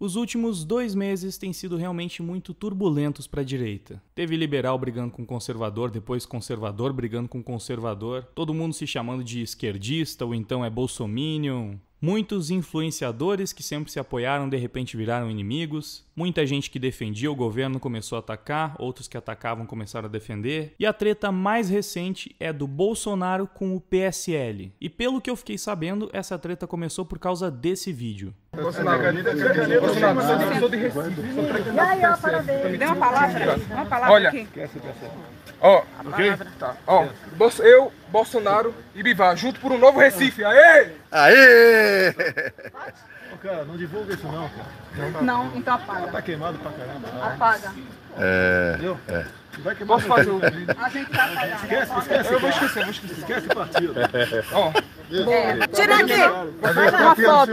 Os últimos dois meses têm sido realmente muito turbulentos para a direita. Teve liberal brigando com conservador, depois conservador brigando com conservador, todo mundo se chamando de esquerdista ou então é bolsominion. Muitos influenciadores que sempre se apoiaram de repente viraram inimigos. Muita gente que defendia o governo começou a atacar, outros que atacavam começaram a defender. E a treta mais recente é do Bolsonaro com o PSL. E pelo que eu fiquei sabendo, essa treta começou por causa desse vídeo. Bolsonaro, ó, uma palavra, uma palavra Olha, aqui. Ó, oh, tá. oh, eu Bolsonaro e Bivar, junto por um novo Recife. Aê! Aê! Ô, cara, não divulga isso não, cara. Não, então apaga. Tá queimado pra caramba. Né? Apaga. É. Entendeu? É. Vai queimar. Posso fazer o vídeo? A gente tá apagando. Né? Esquece, esquece. Eu vou esquecer, vou esquecer. Esquece o partido. Ó. É. Tira aqui. Uma foto.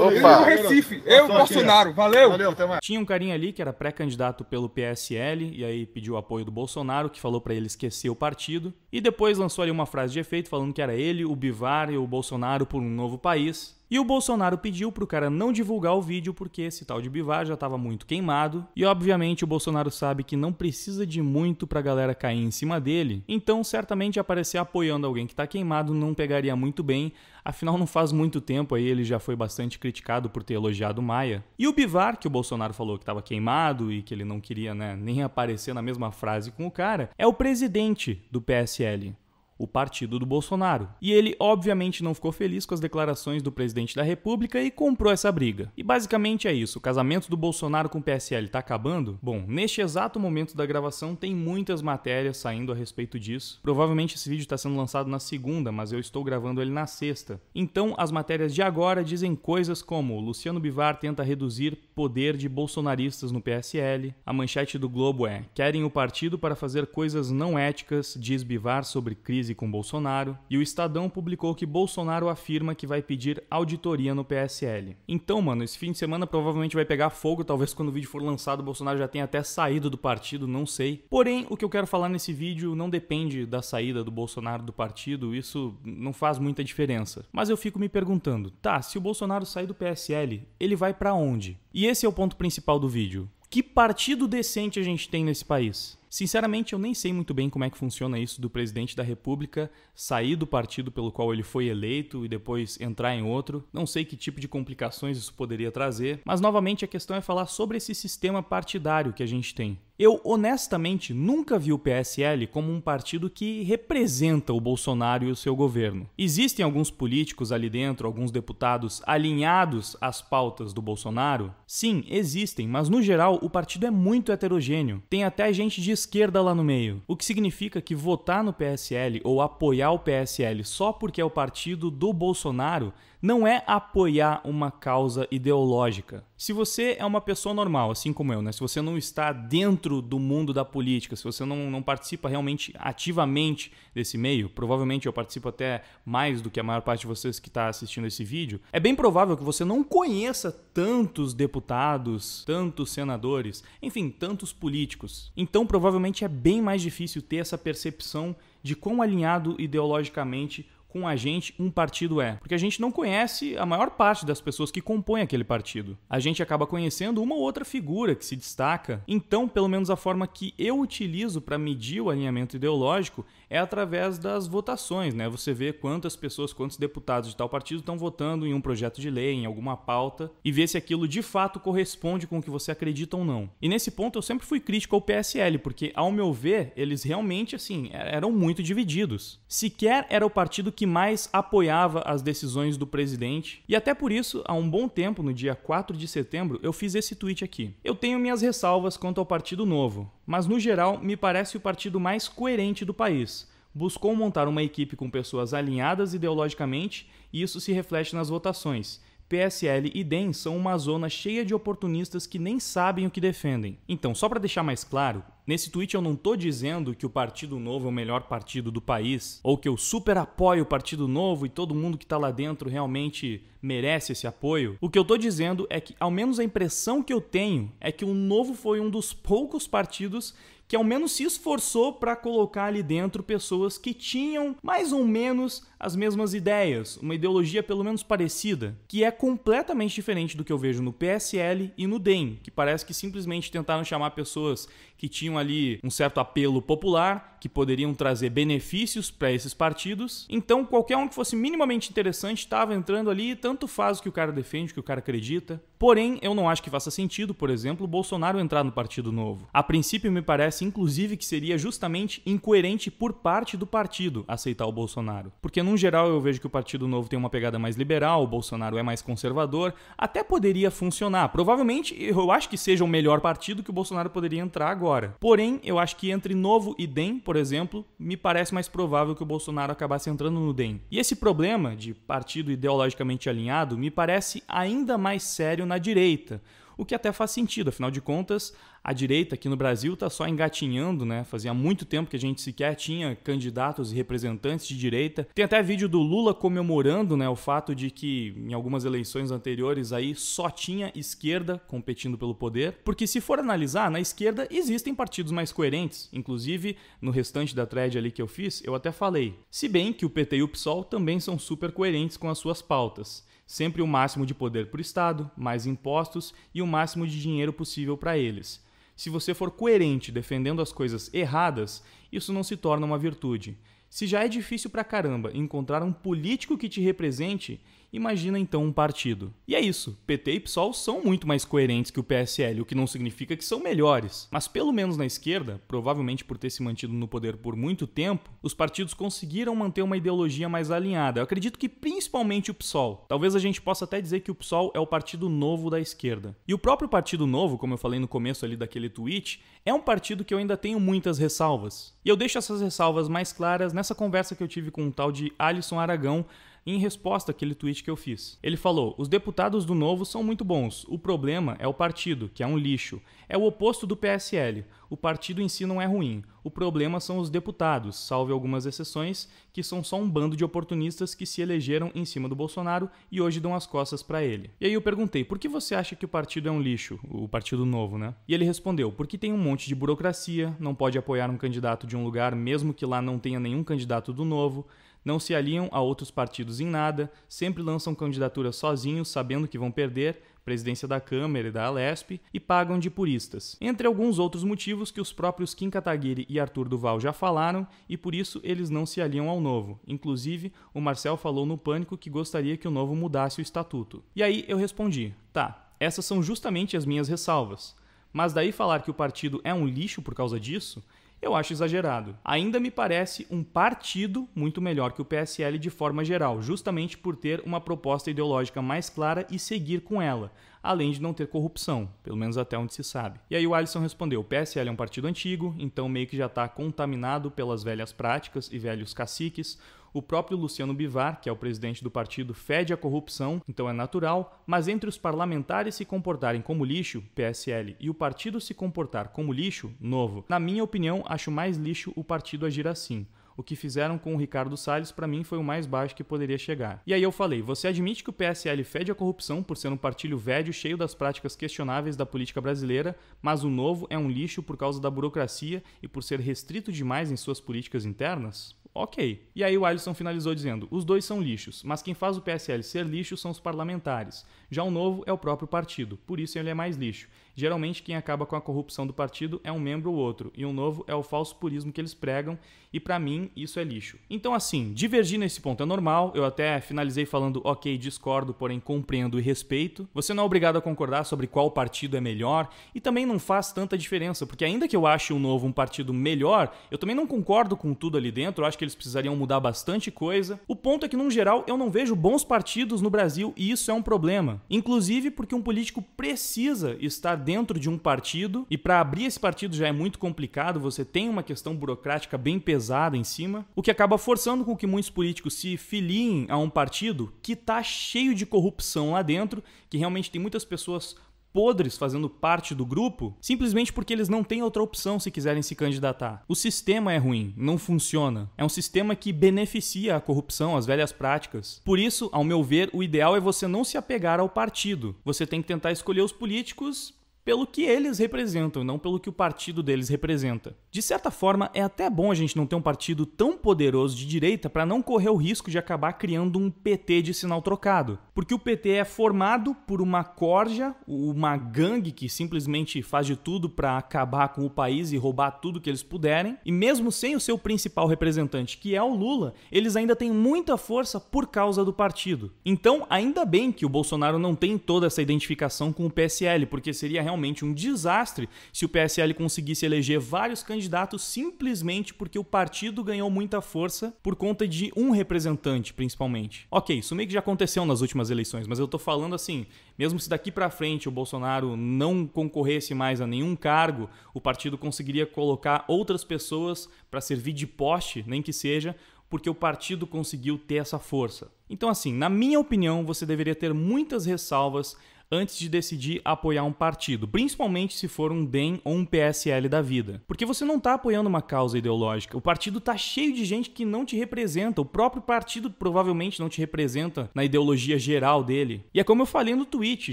Opa. No Recife. Eu, Bolsonaro. Valeu. Valeu, até mais. Tinha um carinha ali que era pré-candidato pelo PSL e aí pediu apoio do Bolsonaro, que falou para ele esquecer o partido. E depois lançou ali uma frase de efeito falando que era ele, o Bivar e o Bolsonaro por um novo país. E o Bolsonaro pediu pro cara não divulgar o vídeo porque esse tal de Bivar já estava muito queimado. E obviamente o Bolsonaro sabe que não precisa de muito pra galera cair em cima dele. Então certamente aparecer apoiando alguém que tá queimado não pegaria muito bem. Afinal, não faz muito tempo aí ele já foi bastante criticado por ter elogiado Maia. E o Bivar, que o Bolsonaro falou que estava queimado e que ele não queria né, nem aparecer na mesma frase com o cara, é o presidente do PSL o partido do Bolsonaro. E ele, obviamente, não ficou feliz com as declarações do presidente da República e comprou essa briga. E basicamente é isso: o casamento do Bolsonaro com o PSL tá acabando? Bom, neste exato momento da gravação tem muitas matérias saindo a respeito disso. Provavelmente esse vídeo está sendo lançado na segunda, mas eu estou gravando ele na sexta. Então, as matérias de agora dizem coisas como: Luciano Bivar tenta reduzir poder de bolsonaristas no PSL. A manchete do Globo é: querem o partido para fazer coisas não éticas, diz Bivar sobre crise crise com Bolsonaro, e o Estadão publicou que Bolsonaro afirma que vai pedir auditoria no PSL. Então, mano, esse fim de semana provavelmente vai pegar fogo, talvez quando o vídeo for lançado, o Bolsonaro já tenha até saído do partido, não sei. Porém, o que eu quero falar nesse vídeo não depende da saída do Bolsonaro do partido, isso não faz muita diferença. Mas eu fico me perguntando, tá, se o Bolsonaro sair do PSL, ele vai para onde? E esse é o ponto principal do vídeo. Que partido decente a gente tem nesse país? Sinceramente, eu nem sei muito bem como é que funciona isso do presidente da República sair do partido pelo qual ele foi eleito e depois entrar em outro. Não sei que tipo de complicações isso poderia trazer, mas novamente a questão é falar sobre esse sistema partidário que a gente tem. Eu honestamente nunca vi o PSL como um partido que representa o Bolsonaro e o seu governo. Existem alguns políticos ali dentro, alguns deputados alinhados às pautas do Bolsonaro? Sim, existem, mas no geral o partido é muito heterogêneo. Tem até gente de esquerda lá no meio. O que significa que votar no PSL ou apoiar o PSL só porque é o partido do Bolsonaro não é apoiar uma causa ideológica. Se você é uma pessoa normal, assim como eu, né? Se você não está dentro dentro do mundo da política, se você não, não participa realmente ativamente desse meio, provavelmente eu participo até mais do que a maior parte de vocês que está assistindo esse vídeo, é bem provável que você não conheça tantos deputados, tantos senadores, enfim, tantos políticos. Então, provavelmente é bem mais difícil ter essa percepção de quão alinhado ideologicamente com a gente um partido é, porque a gente não conhece a maior parte das pessoas que compõem aquele partido. A gente acaba conhecendo uma ou outra figura que se destaca. Então, pelo menos a forma que eu utilizo para medir o alinhamento ideológico é através das votações, né? Você vê quantas pessoas, quantos deputados de tal partido estão votando em um projeto de lei, em alguma pauta e ver se aquilo de fato corresponde com o que você acredita ou não. E nesse ponto eu sempre fui crítico ao PSL, porque ao meu ver, eles realmente assim, eram muito divididos. Sequer era o partido que que mais apoiava as decisões do presidente. E até por isso, há um bom tempo, no dia 4 de setembro, eu fiz esse tweet aqui. Eu tenho minhas ressalvas quanto ao Partido Novo, mas no geral me parece o partido mais coerente do país. Buscou montar uma equipe com pessoas alinhadas ideologicamente e isso se reflete nas votações. PSL e DEM são uma zona cheia de oportunistas que nem sabem o que defendem. Então, só para deixar mais claro, Nesse tweet eu não tô dizendo que o Partido Novo é o melhor partido do país, ou que eu super apoio o Partido Novo e todo mundo que tá lá dentro realmente merece esse apoio. O que eu tô dizendo é que, ao menos a impressão que eu tenho, é que o Novo foi um dos poucos partidos que ao menos se esforçou para colocar ali dentro pessoas que tinham mais ou menos as mesmas ideias, uma ideologia pelo menos parecida, que é completamente diferente do que eu vejo no PSL e no DEM, que parece que simplesmente tentaram chamar pessoas que tinham ali um certo apelo popular que poderiam trazer benefícios para esses partidos. Então, qualquer um que fosse minimamente interessante estava entrando ali, tanto faz o que o cara defende, o que o cara acredita. Porém, eu não acho que faça sentido, por exemplo, Bolsonaro entrar no Partido Novo. A princípio, me parece, inclusive, que seria justamente incoerente por parte do partido aceitar o Bolsonaro. Porque, num geral, eu vejo que o Partido Novo tem uma pegada mais liberal, o Bolsonaro é mais conservador, até poderia funcionar. Provavelmente, eu acho que seja o melhor partido que o Bolsonaro poderia entrar agora. Porém, eu acho que entre Novo e DEM, por por exemplo, me parece mais provável que o Bolsonaro acabasse entrando no DEM. E esse problema de partido ideologicamente alinhado me parece ainda mais sério na direita, o que até faz sentido, afinal de contas, a direita aqui no Brasil está só engatinhando, né? Fazia muito tempo que a gente sequer tinha candidatos e representantes de direita. Tem até vídeo do Lula comemorando, né, o fato de que em algumas eleições anteriores aí só tinha esquerda competindo pelo poder, porque se for analisar, na esquerda existem partidos mais coerentes, inclusive no restante da thread ali que eu fiz, eu até falei. Se bem que o PT e o PSOL também são super coerentes com as suas pautas sempre o máximo de poder para o Estado, mais impostos e o máximo de dinheiro possível para eles. Se você for coerente defendendo as coisas erradas, isso não se torna uma virtude. Se já é difícil pra caramba encontrar um político que te represente, Imagina então um partido. E é isso. PT e PSOL são muito mais coerentes que o PSL, o que não significa que são melhores. Mas pelo menos na esquerda, provavelmente por ter se mantido no poder por muito tempo, os partidos conseguiram manter uma ideologia mais alinhada. Eu acredito que principalmente o PSOL. Talvez a gente possa até dizer que o PSOL é o partido novo da esquerda. E o próprio Partido Novo, como eu falei no começo ali daquele tweet, é um partido que eu ainda tenho muitas ressalvas. E eu deixo essas ressalvas mais claras nessa conversa que eu tive com um tal de Alisson Aragão em resposta àquele tweet que eu fiz. Ele falou: os deputados do Novo são muito bons, o problema é o partido, que é um lixo. É o oposto do PSL. O partido em si não é ruim, o problema são os deputados, salve algumas exceções, que são só um bando de oportunistas que se elegeram em cima do Bolsonaro e hoje dão as costas para ele. E aí eu perguntei: por que você acha que o partido é um lixo, o Partido Novo, né? E ele respondeu: porque tem um monte de burocracia, não pode apoiar um candidato de um lugar mesmo que lá não tenha nenhum candidato do Novo, não se aliam a outros partidos em nada, sempre lançam candidaturas sozinhos, sabendo que vão perder, presidência da Câmara e da Alesp, e pagam de puristas. Entre alguns outros motivos que os próprios Kim Kataguiri e Arthur Duval já falaram, e por isso eles não se aliam ao novo. Inclusive, o Marcel falou no Pânico que gostaria que o novo mudasse o estatuto. E aí eu respondi: tá, essas são justamente as minhas ressalvas. Mas daí falar que o partido é um lixo por causa disso eu acho exagerado. Ainda me parece um partido muito melhor que o PSL de forma geral, justamente por ter uma proposta ideológica mais clara e seguir com ela, além de não ter corrupção, pelo menos até onde se sabe. E aí o Alisson respondeu: o PSL é um partido antigo, então meio que já está contaminado pelas velhas práticas e velhos caciques. O próprio Luciano Bivar, que é o presidente do partido, fede a corrupção, então é natural, mas entre os parlamentares se comportarem como lixo, PSL, e o partido se comportar como lixo, novo, na minha opinião, acho mais lixo o partido agir assim. O que fizeram com o Ricardo Salles, para mim, foi o mais baixo que poderia chegar. E aí eu falei: você admite que o PSL fede a corrupção por ser um partido velho cheio das práticas questionáveis da política brasileira, mas o novo é um lixo por causa da burocracia e por ser restrito demais em suas políticas internas? Ok. E aí o Alisson finalizou dizendo: os dois são lixos, mas quem faz o PSL ser lixo são os parlamentares. Já o novo é o próprio partido, por isso ele é mais lixo. Geralmente, quem acaba com a corrupção do partido é um membro ou outro, e um novo é o falso purismo que eles pregam, e para mim isso é lixo. Então, assim, divergir nesse ponto é normal, eu até finalizei falando, ok, discordo, porém compreendo e respeito. Você não é obrigado a concordar sobre qual partido é melhor, e também não faz tanta diferença, porque ainda que eu ache o novo um partido melhor, eu também não concordo com tudo ali dentro, eu acho que eles precisariam mudar bastante coisa. O ponto é que, num geral, eu não vejo bons partidos no Brasil, e isso é um problema. Inclusive porque um político precisa estar dentro de um partido e para abrir esse partido já é muito complicado, você tem uma questão burocrática bem pesada em cima, o que acaba forçando com que muitos políticos se filiem a um partido que tá cheio de corrupção lá dentro, que realmente tem muitas pessoas podres fazendo parte do grupo, simplesmente porque eles não têm outra opção se quiserem se candidatar. O sistema é ruim, não funciona. É um sistema que beneficia a corrupção, as velhas práticas. Por isso, ao meu ver, o ideal é você não se apegar ao partido. Você tem que tentar escolher os políticos pelo que eles representam, não pelo que o partido deles representa. De certa forma, é até bom a gente não ter um partido tão poderoso de direita para não correr o risco de acabar criando um PT de sinal trocado, porque o PT é formado por uma corja, uma gangue que simplesmente faz de tudo para acabar com o país e roubar tudo que eles puderem, e mesmo sem o seu principal representante, que é o Lula, eles ainda têm muita força por causa do partido. Então, ainda bem que o Bolsonaro não tem toda essa identificação com o PSL, porque seria realmente realmente um desastre se o PSL conseguisse eleger vários candidatos simplesmente porque o partido ganhou muita força por conta de um representante, principalmente. Ok, isso meio que já aconteceu nas últimas eleições, mas eu tô falando assim, mesmo se daqui para frente o Bolsonaro não concorresse mais a nenhum cargo, o partido conseguiria colocar outras pessoas para servir de poste, nem que seja, porque o partido conseguiu ter essa força. Então, assim, na minha opinião, você deveria ter muitas ressalvas antes de decidir apoiar um partido, principalmente se for um DEM ou um PSL da vida. Porque você não está apoiando uma causa ideológica, o partido está cheio de gente que não te representa, o próprio partido provavelmente não te representa na ideologia geral dele. E é como eu falei no tweet,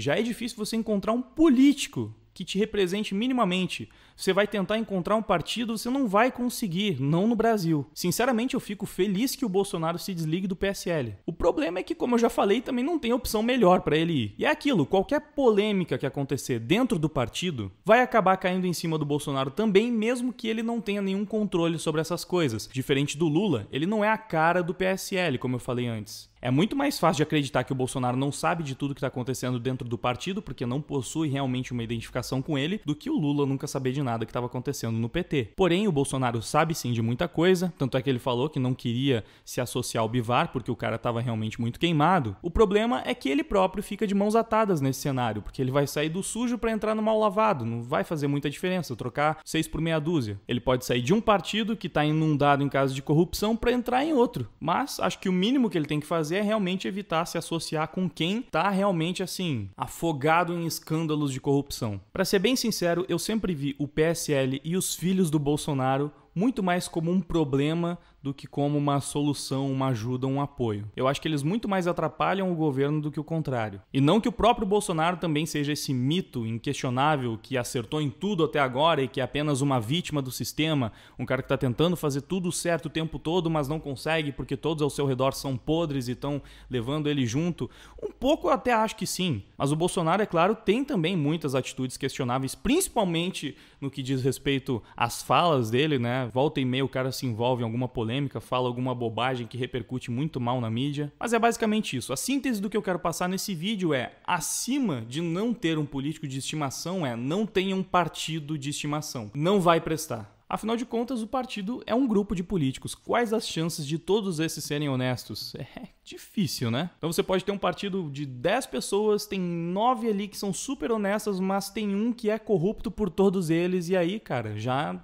já é difícil você encontrar um político que te represente minimamente. Você vai tentar encontrar um partido, você não vai conseguir, não no Brasil. Sinceramente, eu fico feliz que o Bolsonaro se desligue do PSL. O problema é que, como eu já falei, também não tem opção melhor para ele ir. E é aquilo, qualquer polêmica que acontecer dentro do partido vai acabar caindo em cima do Bolsonaro também, mesmo que ele não tenha nenhum controle sobre essas coisas. Diferente do Lula, ele não é a cara do PSL, como eu falei antes. É muito mais fácil de acreditar que o Bolsonaro não sabe de tudo que está acontecendo dentro do partido, porque não possui realmente uma identificação com ele, do que o Lula nunca saber de nada que estava acontecendo no PT. Porém, o Bolsonaro sabe sim de muita coisa, tanto é que ele falou que não queria se associar ao Bivar, porque o cara estava realmente muito queimado. O problema é que ele próprio fica de mãos atadas nesse cenário, porque ele vai sair do sujo para entrar no mal lavado, não vai fazer muita diferença trocar seis por meia dúzia. Ele pode sair de um partido que está inundado em casos de corrupção para entrar em outro, mas acho que o mínimo que ele tem que fazer fazer é realmente evitar se associar com quem tá realmente assim, afogado em escândalos de corrupção. Para ser bem sincero, eu sempre vi o PSL e os filhos do Bolsonaro muito mais como um problema do que como uma solução, uma ajuda, um apoio. Eu acho que eles muito mais atrapalham o governo do que o contrário. E não que o próprio Bolsonaro também seja esse mito inquestionável que acertou em tudo até agora e que é apenas uma vítima do sistema, um cara que está tentando fazer tudo certo o tempo todo, mas não consegue porque todos ao seu redor são podres e estão levando ele junto. Um pouco eu até acho que sim, mas o Bolsonaro, é claro, tem também muitas atitudes questionáveis, principalmente no que diz respeito às falas dele, né? Volta e meia o cara se envolve em alguma polêmica polêmica, fala alguma bobagem que repercute muito mal na mídia. Mas é basicamente isso. A síntese do que eu quero passar nesse vídeo é: acima de não ter um político de estimação, é não tenha um partido de estimação. Não vai prestar. Afinal de contas, o partido é um grupo de políticos. Quais as chances de todos esses serem honestos? É difícil, né? Então você pode ter um partido de 10 pessoas, tem 9 ali que são super honestas, mas tem um que é corrupto por todos eles, e aí, cara, já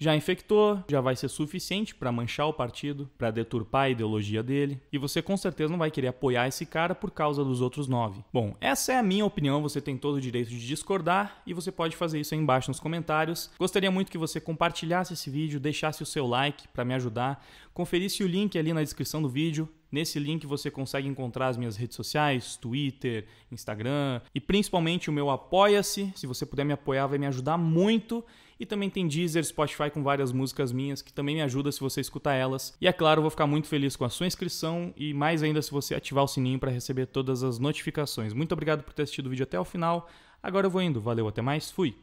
já infectou, já vai ser suficiente para manchar o partido, para deturpar a ideologia dele, e você com certeza não vai querer apoiar esse cara por causa dos outros nove. Bom, essa é a minha opinião, você tem todo o direito de discordar e você pode fazer isso aí embaixo nos comentários. Gostaria muito que você compartilhasse esse vídeo, deixasse o seu like para me ajudar, conferisse o link ali na descrição do vídeo, Nesse link você consegue encontrar as minhas redes sociais, Twitter, Instagram e principalmente o meu Apoia-se. Se você puder me apoiar, vai me ajudar muito. E também tem Deezer, Spotify com várias músicas minhas, que também me ajuda se você escutar elas. E é claro, eu vou ficar muito feliz com a sua inscrição e mais ainda se você ativar o sininho para receber todas as notificações. Muito obrigado por ter assistido o vídeo até o final. Agora eu vou indo. Valeu, até mais. Fui.